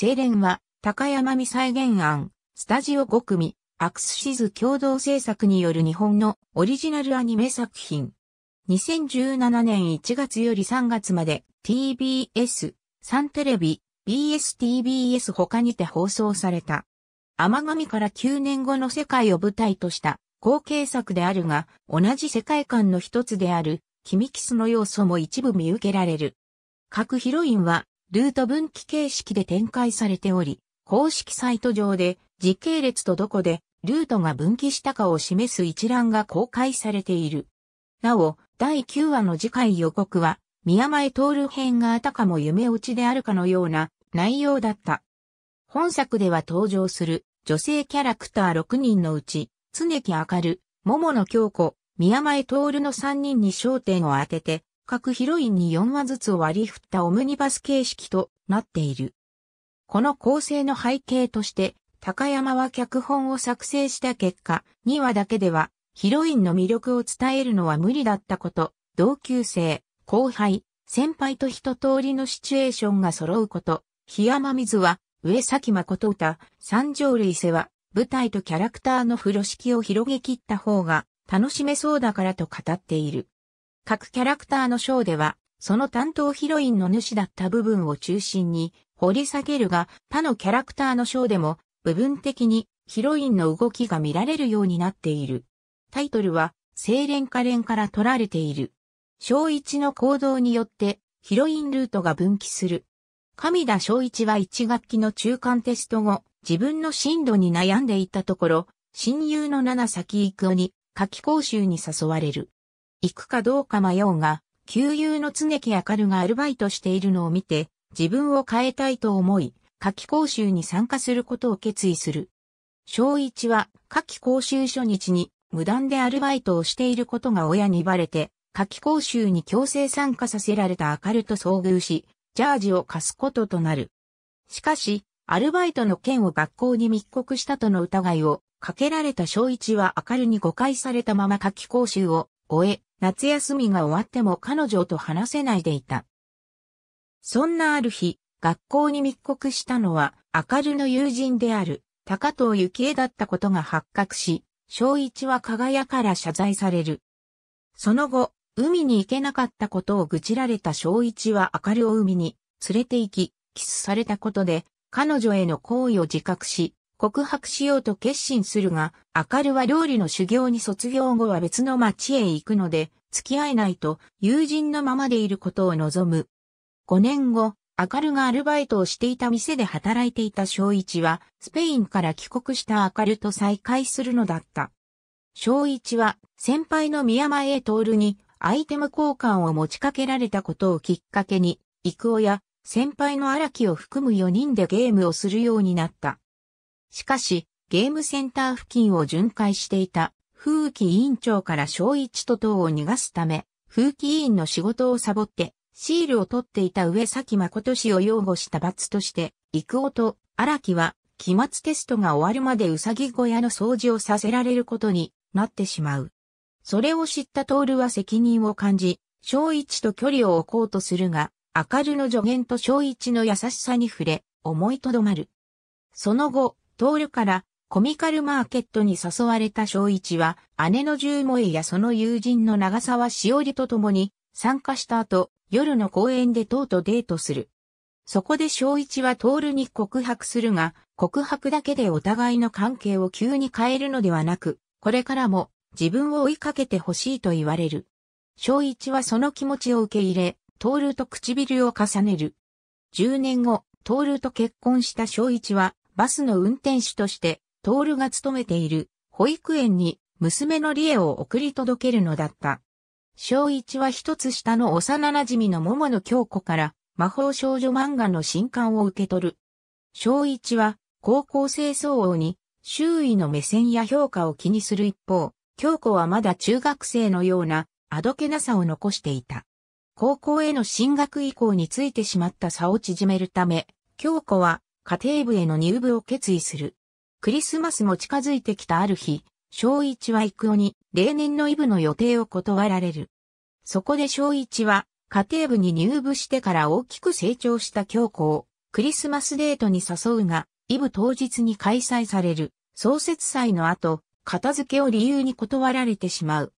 精錬は、高山未再現案、スタジオ5組、アクスシズ共同制作による日本のオリジナルアニメ作品。2017年1月より3月まで TBS、サンテレビ、BSTBS 他にて放送された。甘神から9年後の世界を舞台とした後継作であるが、同じ世界観の一つである、キミキスの要素も一部見受けられる。各ヒロインはルート分岐形式で展開されており、公式サイト上で時系列とどこでルートが分岐したかを示す一覧が公開されている。なお、第9話の次回予告は、宮前徹編があたかも夢落ちであるかのような内容だった。本作では登場する女性キャラクター6人のうち、常木明る、桃野京子、宮前徹の3人に焦点を当てて、各ヒロインに4話ずつを割り振ったオムニバス形式となっている。この構成の背景として、高山は脚本を作成した結果、2話だけでは、ヒロインの魅力を伝えるのは無理だったこと、同級生、後輩、先輩と一通りのシチュエーションが揃うこと、檜山水は、上崎誠歌、三条類瀬は、舞台とキャラクターの風呂敷を広げ切った方が楽しめそうだからと語っている。各キャラクターのショーでは、その担当ヒロインの主だった部分を中心に掘り下げるが、他のキャラクターのショーでも部分的にヒロインの動きが見られるようになっている。タイトルは、精錬可憐から取られている。小一の行動によって、ヒロインルートが分岐する。神田章一は1学期の中間テスト後、自分の進路に悩んでいたところ、親友の七崎育夫に夏期講習に誘われる。行くかどうか迷うが、旧友の常木明るがアルバイトしているのを見て、自分を変えたいと思い、夏季講習に参加することを決意する。小一は、夏季講習初日に、無断でアルバイトをしていることが親にバレて、夏季講習に強制参加させられた明ると遭遇し、ジャージを貸すこととなる。しかし、アルバイトの件を学校に密告したとの疑いをかけられた小一は明るに誤解されたまま夏季講習を終え、夏休みが終わっても彼女と話せないでいた。そんなある日、学校に密告したのは、明るの友人である、高藤幸恵だったことが発覚し、小一は輝から謝罪される。その後、海に行けなかったことを愚痴られた小一は明るを海に連れて行き、キスされたことで、彼女への行為を自覚し、告白しようと決心するが、アカルは料理の修行に卒業後は別の町へ行くので、付き合えないと友人のままでいることを望む。5年後、アカルがアルバイトをしていた店で働いていた小一は、スペインから帰国したアカルと再会するのだった。小一は、先輩の宮前へ通るに、アイテム交換を持ちかけられたことをきっかけに、行くや、先輩の荒木を含む4人でゲームをするようになった。しかし、ゲームセンター付近を巡回していた風紀委員長から小一と党を逃がすため、風紀委員の仕事をサボって、シールを取っていた上崎誠氏を擁護した罰として、幾く音、荒木は、期末テストが終わるまでうさぎ小屋の掃除をさせられることになってしまう。それを知った徹は責任を感じ、小一と距離を置こうとするが、明るの助言と小一の優しさに触れ、思いとどまる。その後、トールからコミカルマーケットに誘われた小一は、姉の十萌やその友人の長沢しおりと共に参加した後、夜の公園でとうとデートする。そこで小一はトールに告白するが、告白だけでお互いの関係を急に変えるのではなく、これからも自分を追いかけてほしいと言われる。小一はその気持ちを受け入れ、トールと唇を重ねる。10年後、トールと結婚した小一は、バスの運転手として、トールが勤めている保育園に娘のリエを送り届けるのだった。小一は一つ下の幼馴染の桃の京子から魔法少女漫画の新刊を受け取る。小一は高校生相応に周囲の目線や評価を気にする一方、京子はまだ中学生のようなあどけなさを残していた。高校への進学以降についてしまった差を縮めるため、京子は家庭部への入部を決意する。クリスマスも近づいてきたある日、小一は行くように例年のイブの予定を断られる。そこで小一は家庭部に入部してから大きく成長した京子をクリスマスデートに誘うが、イブ当日に開催される創設祭の後、片付けを理由に断られてしまう。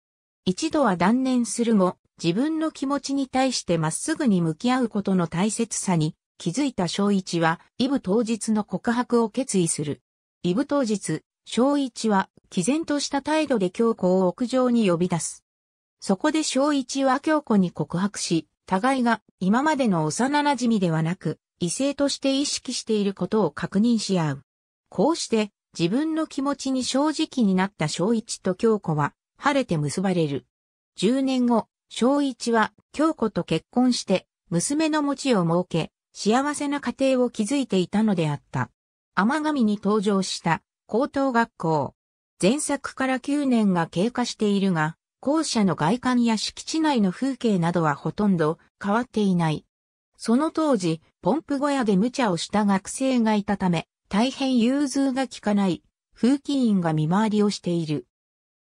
一度は断念するも、自分の気持ちに対してまっすぐに向き合うことの大切さに気づいた正一は、イブ当日の告白を決意する。イブ当日、正一は、毅然とした態度で京子を屋上に呼び出す。そこで正一は京子に告白し、互いが今までの幼馴染ではなく、異性として意識していることを確認し合う。こうして、自分の気持ちに正直になった正一と京子は、晴れて結ばれる。10年後、正一は京子と結婚して、娘の持ちを設け、幸せな家庭を築いていたのであった。天神に登場した高等学校。前作から9年が経過しているが、校舎の外観や敷地内の風景などはほとんど変わっていない。その当時、ポンプ小屋で無茶をした学生がいたため、大変融通が効かない風紀員が見回りをしている。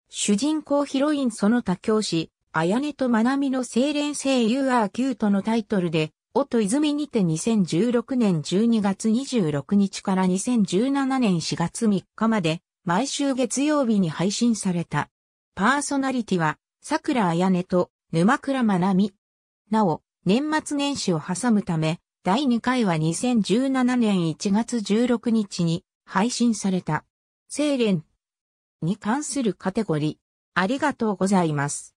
主人公ヒロインその他教師、あやねとまなみの精錬声 URQ とのタイトルで音泉にて2016年12月26日から2017年4月3日まで、毎週月曜日に配信された。パーソナリティは、桜彩音と沼倉まなみ。なお、年末年始を挟むため、第2回は2017年1月16日に配信された。精錬に関するカテゴリー。ありがとうございます。